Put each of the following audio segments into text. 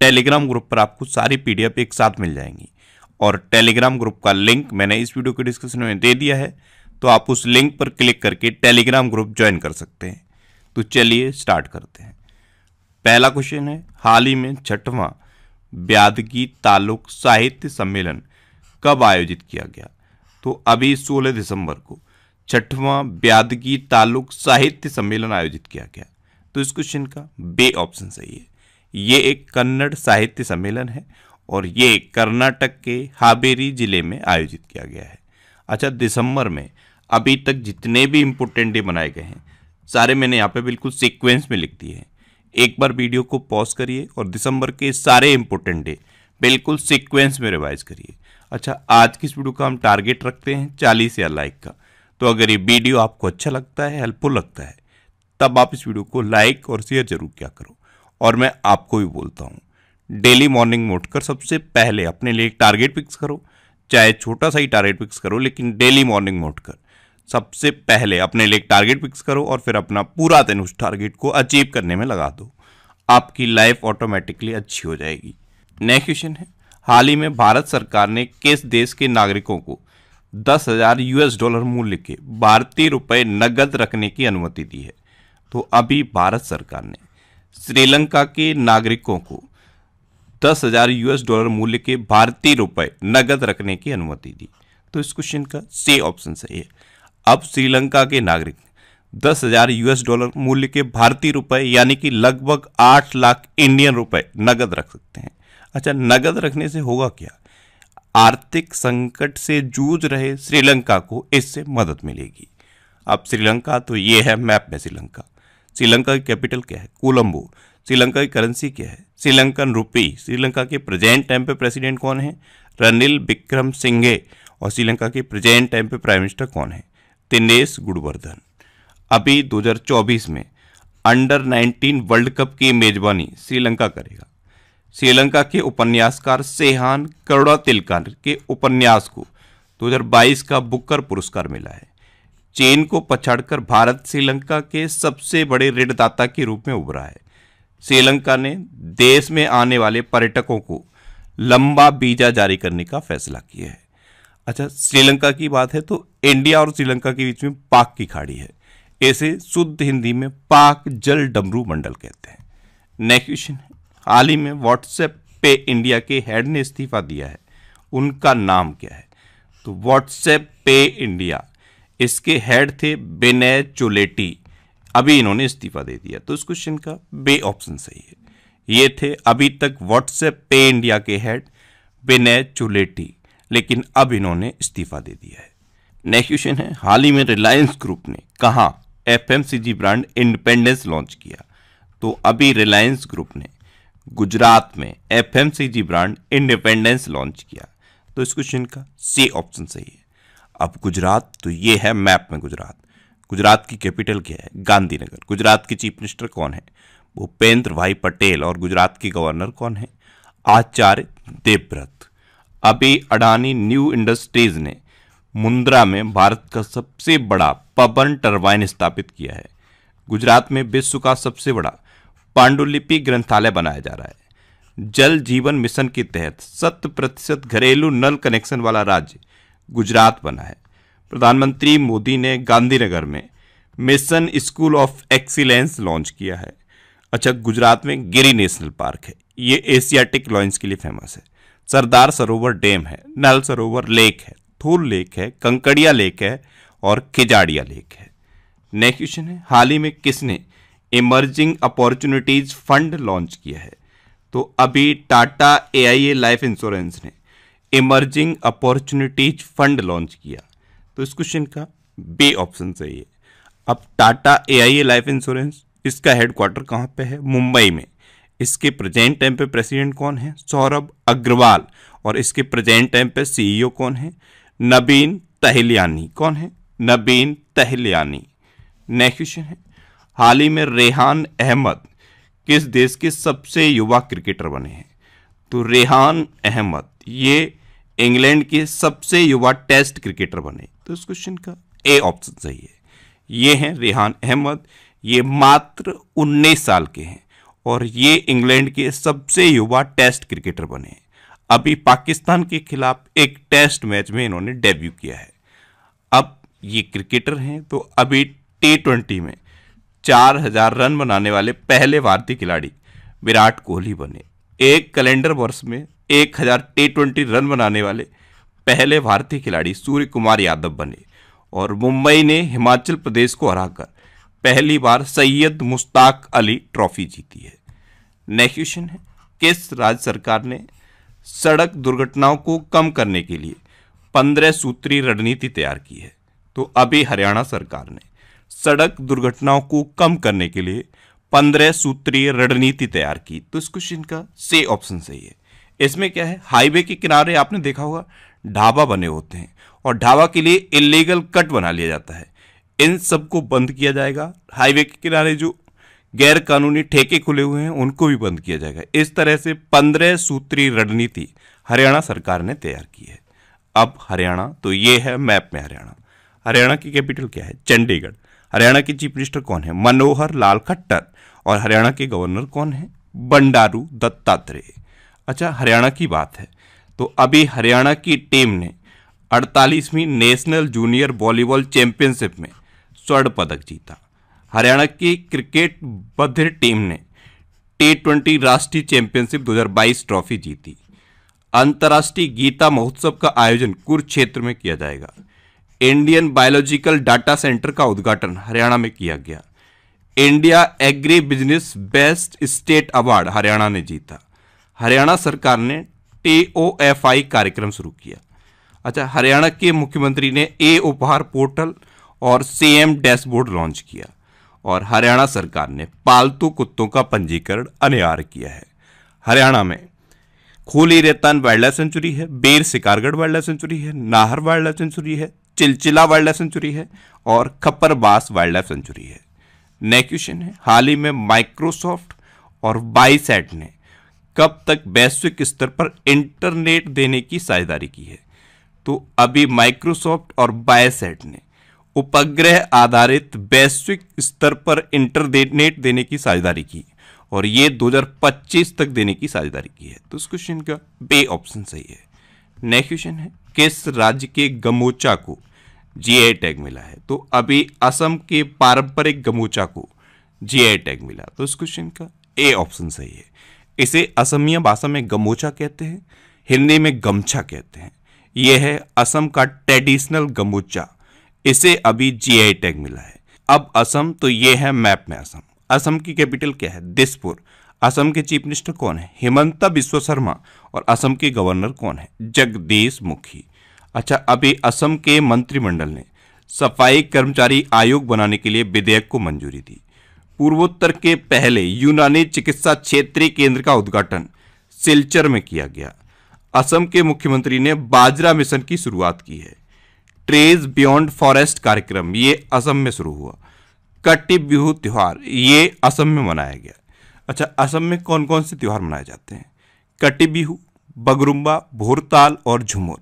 Telegram group पर आपको सारी पीडीएफ एक साथ मिल जाएंगी और टेलीग्राम ग्रुप का लिंक मैंने इस वीडियो के डिस्क्रिप्शन में दे दिया है तो आप उस लिंक पर क्लिक करके टेलीग्राम ग्रुप ज्वाइन कर सकते हैं तो चलिए स्टार्ट करते हैं पहला क्वेश्चन है हाल ही में छठवां ब्यादगी ताल्लुक साहित्य सम्मेलन कब आयोजित किया गया तो अभी 16 दिसंबर को छठवां ब्यादगी ताल्लुक साहित्य सम्मेलन आयोजित किया गया तो इस क्वेश्चन का बे ऑप्शन सही है ये एक कन्नड़ साहित्य सम्मेलन है और ये कर्नाटक के हाबेरी ज़िले में आयोजित किया गया है अच्छा दिसंबर में अभी तक जितने भी इम्पोर्टेंट डे मनाए गए हैं सारे मैंने यहाँ पे बिल्कुल सीक्वेंस में लिख दिए हैं एक बार वीडियो को पॉज करिए और दिसंबर के सारे इम्पोर्टेंट डे बिल्कुल सीक्वेंस में रिवाइज करिए अच्छा आज की इस वीडियो का हम टारगेट रखते हैं चालीस या लाइक का तो अगर ये वीडियो आपको अच्छा लगता है हेल्पफुल लगता है तब आप इस वीडियो को लाइक और शेयर जरूर क्या करो और मैं आपको भी बोलता हूँ डेली मॉर्निंग में उठकर सबसे पहले अपने लिए एक टारगेट फिक्स करो चाहे छोटा सा ही टारगेट फिक्स करो लेकिन डेली मॉर्निंग में उठकर सबसे पहले अपने लिए एक टारगेट फिक्स करो और फिर अपना पूरा दिन उस टारगेट को अचीव करने में लगा दो आपकी लाइफ ऑटोमेटिकली अच्छी हो जाएगी नेक्स्ट क्वेश्चन है हाल ही में भारत सरकार ने किस देश के नागरिकों को दस हज़ार यूएस डॉलर मूल्य के भारतीय रुपए नकद रखने की अनुमति दी है तो अभी भारत सरकार ने श्रीलंका के नागरिकों को दस हजार यूएस डॉलर मूल्य के भारतीय रुपए नगद रखने की अनुमति दी तो इस क्वेश्चन का सी ऑप्शन सही है अब श्रीलंका के नागरिक दस हजार यूएस डॉलर मूल्य के भारतीय रुपए यानी कि लगभग आठ लाख इंडियन रुपए नगद रख सकते हैं अच्छा नगद रखने से होगा क्या आर्थिक संकट से जूझ रहे श्रीलंका को इससे मदद मिलेगी अब श्रीलंका तो ये है मैप में श्रीलंका श्रीलंका की कैपिटल क्या है कोलंबो श्रीलंका की करेंसी क्या है श्रीलंकन रुपी श्रीलंका के प्रेजेंट टाइम पे प्रेसिडेंट कौन है रनिल विक्रम सिंघे और श्रीलंका के प्रेजेंट टाइम पे प्राइम मिनिस्टर कौन है दिनेश गुडवर्धन अभी 2024 में अंडर 19 वर्ल्ड कप की मेजबानी श्रीलंका करेगा श्रीलंका के उपन्यासकार सेहान करुणा तिलकान के उपन्यास को 2022 का बुकर पुरस्कार मिला है चेन को पछाड़कर भारत श्रीलंका के सबसे बड़े ऋणदाता के रूप में उभरा है श्रीलंका ने देश में आने वाले पर्यटकों को लंबा बीजा जारी करने का फैसला किया है अच्छा श्रीलंका की बात है तो इंडिया और श्रीलंका के बीच में पाक की खाड़ी है इसे शुद्ध हिंदी में पाक जल डमरू मंडल कहते हैं नेक्स्ट क्वेश्चन हाल ही में व्हाट्सएप पे इंडिया के हेड ने इस्तीफा दिया है उनका नाम क्या है तो व्हाट्सएप पे इंडिया इसके हेड थे बेनय चोलेटी अभी इन्होंने इस्तीफा दे दिया तो इस क्वेश्चन का बे ऑप्शन सही है ये थे अभी तक व्हाट्सएप पे इंडिया के हेड बेनय चोलेटी लेकिन अब इन्होंने इस्तीफा दे दिया है नेक्स्ट क्वेश्चन है हाल ही में रिलायंस ग्रुप ने कहा एफ ब्रांड इंडिपेंडेंस लॉन्च किया तो अभी रिलायंस ग्रुप ने गुजरात में एफ ब्रांड इंडिपेंडेंस लॉन्च किया तो इस क्वेश्चन का सी ऑप्शन सही है अब गुजरात तो ये है मैप में गुजरात गुजरात की कैपिटल क्या है गांधीनगर गुजरात के चीफ मिनिस्टर कौन है भूपेंद्र भाई पटेल और गुजरात के गवर्नर कौन है आचार्य देवव्रत अभी अडानी न्यू इंडस्ट्रीज ने मुंद्रा में भारत का सबसे बड़ा पवन टरबाइन स्थापित किया है गुजरात में विश्व का सबसे बड़ा पांडुलिपि ग्रंथालय बनाया जा रहा है जल जीवन मिशन के तहत शत प्रतिशत घरेलू नल कनेक्शन वाला राज्य गुजरात बना है प्रधानमंत्री मोदी ने गांधीनगर में mission school of excellence launch किया है अच्छा गुजरात में गिरी नेशनल पार्क है ये एशियाटिक लॉन्च के लिए फेमस है सरदार सरोवर डैम है नल सरोवर लेक है थूल लेक है कंकड़िया लेक है और खिजाड़िया लेक है नेक्स्ट क्वेश्चन है हाल ही में किसने इमर्जिंग अपॉर्चुनिटीज फंड लॉन्च किया है तो अभी टाटा ए लाइफ इंश्योरेंस ने इमर्जिंग अपॉर्चुनिटीज फंड लॉन्च किया तो इस क्वेश्चन का बी ऑप्शन सही है अब Tata A I A life insurance इसका हेडक्वार्टर कहाँ पे है मुंबई में इसके प्रेजेंट टाइम पे प्रेसिडेंट कौन है सौरभ अग्रवाल और इसके प्रेजेंट टाइम पे सीईओ e कौन है नबीन तहलियानी कौन है नबीन तहलियानी नेक्स्ट क्वेश्चन है हाल ही में रेहान अहमद किस देश के सबसे युवा क्रिकेटर बने हैं तो रेहान अहमद ये इंग्लैंड के सबसे युवा टेस्ट क्रिकेटर बने तो इस क्वेश्चन का ए ऑप्शन सही है ये हैं रेहान अहमद ये मात्र 19 साल के हैं और ये इंग्लैंड के सबसे युवा टेस्ट क्रिकेटर बने अभी पाकिस्तान के खिलाफ एक टेस्ट मैच में इन्होंने डेब्यू किया है अब ये क्रिकेटर हैं तो अभी टी ट्वेंटी में चार हजार रन बनाने वाले पहले भारतीय खिलाड़ी विराट कोहली बने एक कैलेंडर वर्ष में एक हजार टी ट्वेंटी रन बनाने वाले पहले भारतीय खिलाड़ी सूर्य कुमार यादव बने और मुंबई ने हिमाचल प्रदेश को हराकर पहली बार सैयद मुश्ताक अली ट्रॉफी जीती है नेक्स्ट क्वेश्चन है किस राज्य सरकार ने सड़क दुर्घटनाओं को कम करने के लिए पंद्रह सूत्री रणनीति तैयार की है तो अभी हरियाणा सरकार ने सड़क दुर्घटनाओं को कम करने के लिए पंद्रह सूत्रीय रणनीति तैयार की तो इस क्वेश्चन का से ऑप्शन सही है इसमें क्या है हाईवे के किनारे आपने देखा होगा ढाबा बने होते हैं और ढाबा के लिए इलीगल कट बना लिया जाता है इन सबको बंद किया जाएगा हाईवे के किनारे जो गैर कानूनी ठेके खुले हुए हैं उनको भी बंद किया जाएगा इस तरह से पंद्रह सूत्री रणनीति हरियाणा सरकार ने तैयार की है अब हरियाणा तो ये है मैप में हरियाणा हरियाणा की कैपिटल क्या है चंडीगढ़ हरियाणा के चीफ मिनिस्टर कौन है मनोहर लाल खट्टर और हरियाणा के गवर्नर कौन है बंडारू दत्तात्रेय अच्छा हरियाणा की बात है तो अभी हरियाणा की टीम ने अड़तालीसवीं नेशनल जूनियर वॉलीबॉल चैंपियनशिप में स्वर्ण पदक जीता हरियाणा की क्रिकेट बद्ध टीम ने टी ट्वेंटी राष्ट्रीय चैंपियनशिप 2022 ट्रॉफी जीती अंतर्राष्ट्रीय गीता महोत्सव का आयोजन कुरुक्षेत्र में किया जाएगा इंडियन बायोलॉजिकल डाटा सेंटर का उद्घाटन हरियाणा में किया गया India agri business best state award Haryana ने जीता हरियाणा सरकार ने टी कार्यक्रम शुरू किया अच्छा हरियाणा के मुख्यमंत्री ने ए उपहार पोर्टल और सीएम डैशबोर्ड लॉन्च किया और हरियाणा सरकार ने पालतू कुत्तों का पंजीकरण अनिवार्य किया है हरियाणा में खोली रेतान वाइल्ड लाइफ सेंचुरी है बेर शिकारगढ़ वाइल्ड लाइफ सेंचुरी है नाहर वाइल्ड लाइफ सेंचुरी है चिलचिला वाइल्ड लाइफ सेंचुरी है और बास वाइल्ड लाइफ सेंचुरी है नेक्स्ट क्वेश्चन है हाल ही में माइक्रोसॉफ्ट और बाईसैट ने कब तक वैश्विक स्तर पर इंटरनेट देने की साझेदारी की है तो अभी माइक्रोसॉफ्ट और बायसेट ने उपग्रह आधारित वैश्विक स्तर पर इंटरनेट देने की साझेदारी की और ये 2025 तक देने की साझेदारी की है तो इस क्वेश्चन का बे ऑप्शन सही है नेक्स्ट क्वेश्चन है किस राज्य के गमोचा को जीआई टैग मिला है तो अभी असम के पारंपरिक गमूचा को जीआई टैग मिला तो इस क्वेश्चन का ए ऑप्शन सही है इसे असमिया भाषा में गमोचा कहते हैं हिंदी में गमछा कहते हैं यह है असम का ट्रेडिशनल गमोचा इसे अभी जीआई टैग मिला है अब असम तो ये है मैप में असम असम की कैपिटल क्या है दिसपुर असम के चीफ मिनिस्टर कौन है हिमंता बिश्व शर्मा और असम के गवर्नर कौन है जगदीश मुखी अच्छा अभी असम के मंत्रिमंडल ने सफाई कर्मचारी आयोग बनाने के लिए विधेयक को मंजूरी दी पूर्वोत्तर के पहले यूनानी चिकित्सा क्षेत्रीय केंद्र का उद्घाटन सिलचर में किया गया असम के मुख्यमंत्री ने बाजरा मिशन की शुरुआत की है ट्रेज बियॉन्ड फॉरेस्ट कार्यक्रम ये असम में शुरू हुआ कट्टी बिहू त्यौहार ये असम में मनाया गया अच्छा असम में कौन कौन से त्यौहार मनाए जाते हैं कट्टी बिहू बगरुम्बा भोरताल और झुमुर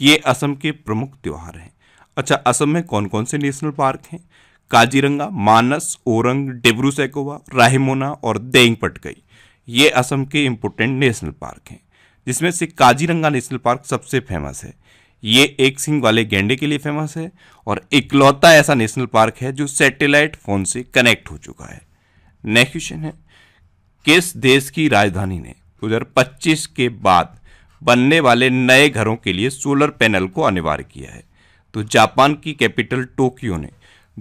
ये असम के प्रमुख त्यौहार हैं अच्छा असम में कौन कौन से नेशनल पार्क हैं काजीरंगा मानस ओरंग डिब्रू सैकोवा राहिमोना और देंग पटकई ये असम के इम्पोर्टेंट नेशनल पार्क हैं जिसमें से काजीरंगा नेशनल पार्क सबसे फेमस है ये एक सिंह वाले गेंडे के लिए फेमस है और इकलौता ऐसा नेशनल पार्क है जो सैटेलाइट फ़ोन से कनेक्ट हो चुका है नेक्स्ट क्वेश्चन है किस देश की राजधानी ने 2025 के बाद बनने वाले नए घरों के लिए सोलर पैनल को अनिवार्य किया है तो जापान की कैपिटल टोक्यो ने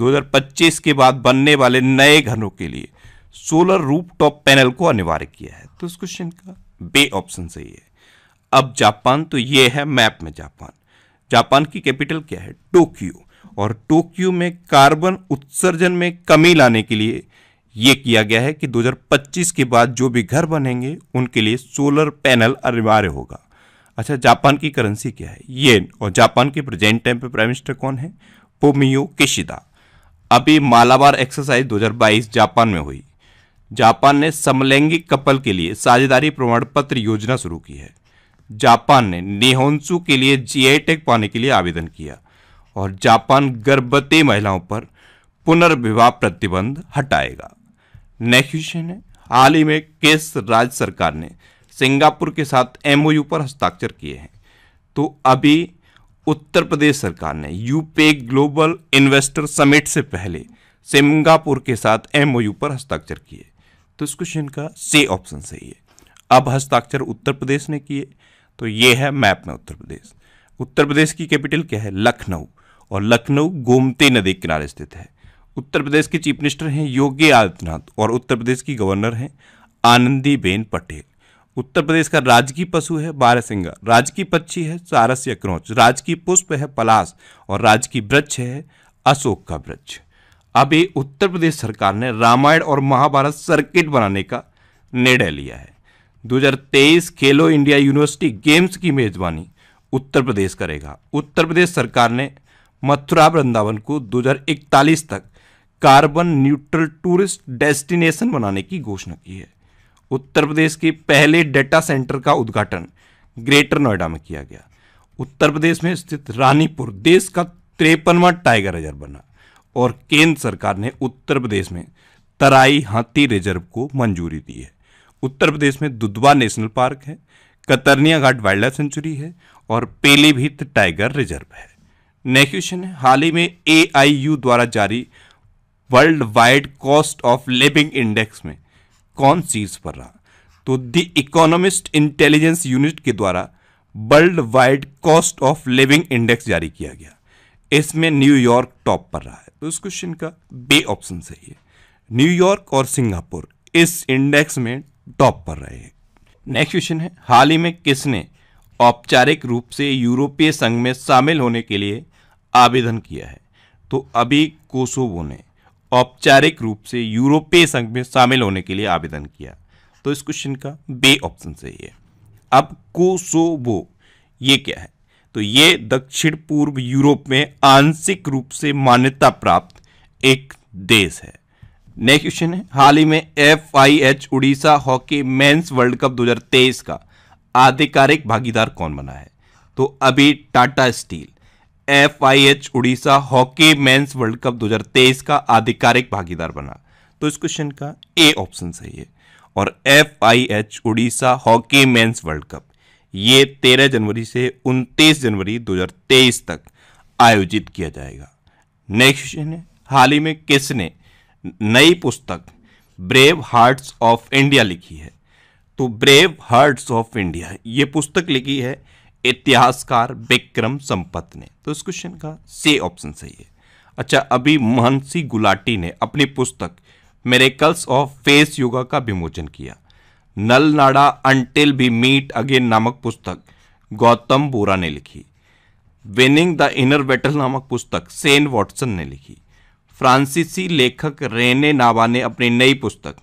2025 के बाद बनने वाले नए घरों के लिए सोलर रूप टॉप पैनल को अनिवार्य किया है तो इस क्वेश्चन का बे ऑप्शन सही है अब जापान तो ये है मैप में जापान जापान की कैपिटल क्या है टोक्यो और टोक्यो में कार्बन उत्सर्जन में कमी लाने के लिए ये किया गया है कि 2025 के बाद जो भी घर बनेंगे उनके लिए सोलर पैनल अनिवार्य होगा अच्छा जापान की करेंसी क्या है ये और जापान के प्रेजेंट टाइम पे प्राइम मिनिस्टर कौन है पोमियो किशिदा अभी मालाबार एक्सरसाइज 2022 जापान में हुई जापान ने समलैंगिक कपल के लिए साझेदारी प्रमाण पत्र योजना शुरू की है जापान ने निहोन्सू के लिए जीआई टैग पाने के लिए आवेदन किया और जापान गर्भवती महिलाओं पर पुनर्विवाह प्रतिबंध हटाएगा नेक्स्ट क्वेश्चन है हाल ही में किस राज्य सरकार ने सिंगापुर के साथ एमओयू पर हस्ताक्षर किए हैं तो अभी उत्तर प्रदेश सरकार ने यूपे ग्लोबल इन्वेस्टर समिट से पहले सिंगापुर के साथ एमओयू पर हस्ताक्षर किए तो इस क्वेश्चन का से ऑप्शन सही है अब हस्ताक्षर उत्तर प्रदेश ने किए तो ये है मैप में उत्तर प्रदेश उत्तर प्रदेश की कैपिटल क्या है लखनऊ और लखनऊ गोमती नदी किनारे स्थित है उत्तर प्रदेश के चीफ मिनिस्टर हैं योगी आदित्यनाथ और उत्तर प्रदेश की गवर्नर हैं आनंदीबेन पटेल उत्तर प्रदेश का राजकीय पशु है बारहसिंगा राजकीय पक्षी है सारस या क्रौच राजकीय पुष्प है पलास और राजकीय वृक्ष है अशोक का वृक्ष अभी उत्तर प्रदेश सरकार ने रामायण और महाभारत सर्किट बनाने का निर्णय लिया है 2023 खेलो इंडिया यूनिवर्सिटी गेम्स की मेजबानी उत्तर प्रदेश करेगा उत्तर प्रदेश सरकार ने मथुरा वृंदावन को 2041 तक कार्बन न्यूट्रल टूरिस्ट डेस्टिनेशन बनाने की घोषणा की है उत्तर प्रदेश के पहले डेटा सेंटर का उद्घाटन ग्रेटर नोएडा में किया गया उत्तर प्रदेश में स्थित रानीपुर देश का त्रेपनवा टाइगर रिजर्व बना और केंद्र सरकार ने उत्तर प्रदेश में तराई हाथी रिजर्व को मंजूरी दी है उत्तर प्रदेश में दुधवा नेशनल पार्क है Katarniaghat wildlife sanctuary है और पेलीभीत टाइगर रिजर्व है नेक्स्ट क्वेश्चन है हाल ही में ए द्वारा जारी worldwide cost of living index में कौन शीर्ष पर रहा तो द इकोनॉमिस्ट इंटेलिजेंस यूनिट के द्वारा worldwide cost of living index जारी किया गया इसमें न्यूयॉर्क टॉप पर रहा है तो इस क्वेश्चन का बे ऑप्शन सही है न्यूयॉर्क और सिंगापुर इस इंडेक्स में टॉप पर रहे हैं नेक्स्ट क्वेश्चन है हाल ही में किसने औपचारिक रूप से यूरोपीय संघ में शामिल होने के लिए आवेदन किया है तो अभी कोसोवो ने औपचारिक रूप से यूरोपीय संघ में शामिल होने के लिए आवेदन किया तो इस क्वेश्चन का बे ऑप्शन सही है अब कोसोवो ये क्या है तो ये दक्षिण पूर्व यूरोप में आंशिक रूप से मान्यता प्राप्त एक देश है नेक्स्ट क्वेश्चन है हाल ही में F I H Odisha hockey men's world cup 2023 का आधिकारिक भागीदार कौन बना है तो अभी Tata steel F I H Odisha hockey men's world cup 2023 का आधिकारिक भागीदार बना तो इस क्वेश्चन का ए ऑप्शन सही है और F I H Odisha hockey men's world cup ये 13 जनवरी से 29 जनवरी 2023 तक आयोजित किया जाएगा नेक्स्ट क्वेश्चन है हाल ही में किसने नई पुस्तक ब्रेव हार्ट्स ऑफ इंडिया लिखी है तो ब्रेव हार्ट्स ऑफ इंडिया ये पुस्तक लिखी है इतिहासकार विक्रम संपत ने तो इस क्वेश्चन का से ऑप्शन सही है अच्छा अभी महंसी गुलाटी ने अपनी पुस्तक मेरेकल्स ऑफ फेस योगा का विमोचन किया नल नाडा अंटिल भी मीट अगेन नामक पुस्तक गौतम बोरा ने लिखी विनिंग द इनर बैटल नामक पुस्तक सेन वॉटसन ने लिखी फ्रांसीसी लेखक रेने नावा ने अपनी नई पुस्तक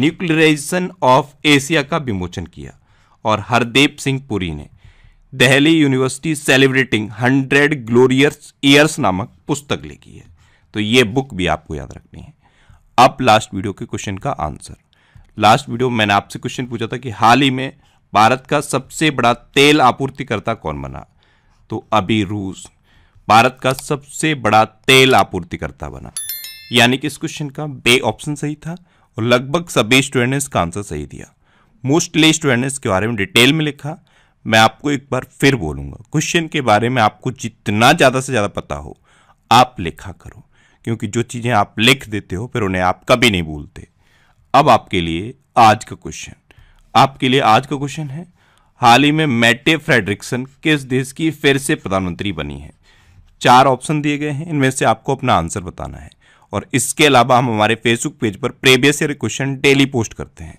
न्यूक्लियराइजेशन ऑफ एशिया का विमोचन किया और हरदेव सिंह पुरी ने Delhi university celebrating hundred glorious years नामक पुस्तक लिखी है तो ये बुक भी आपको याद रखनी है अब लास्ट वीडियो के क्वेश्चन का आंसर लास्ट वीडियो मैंने आपसे क्वेश्चन पूछा था कि हाल ही में भारत का सबसे बड़ा तेल आपूर्तिकर्ता कौन बना तो अभी रूस भारत का सबसे बड़ा तेल आपूर्तिकर्ता बना यानी कि इस क्वेश्चन का बे ऑप्शन सही था और लगभग सभी स्टूडेंट ने इसका आंसर सही दिया मोस्टली स्टूडेंट ने इसके बारे में डिटेल में लिखा मैं आपको एक बार फिर बोलूँगा क्वेश्चन के बारे में आपको जितना ज़्यादा से ज़्यादा पता हो आप लिखा करो क्योंकि जो चीज़ें आप लिख देते हो फिर उन्हें आप कभी नहीं भूलते अब आपके लिए आज का क्वेश्चन आपके लिए आज का क्वेश्चन है हाल ही में मैटे फ्रेडरिक्सन किस देश की फिर से प्रधानमंत्री बनी है चार ऑप्शन दिए गए हैं इनमें से आपको अपना आंसर बताना है और इसके अलावा हम हमारे फेसबुक पेज पर previous year question daily post करते हैं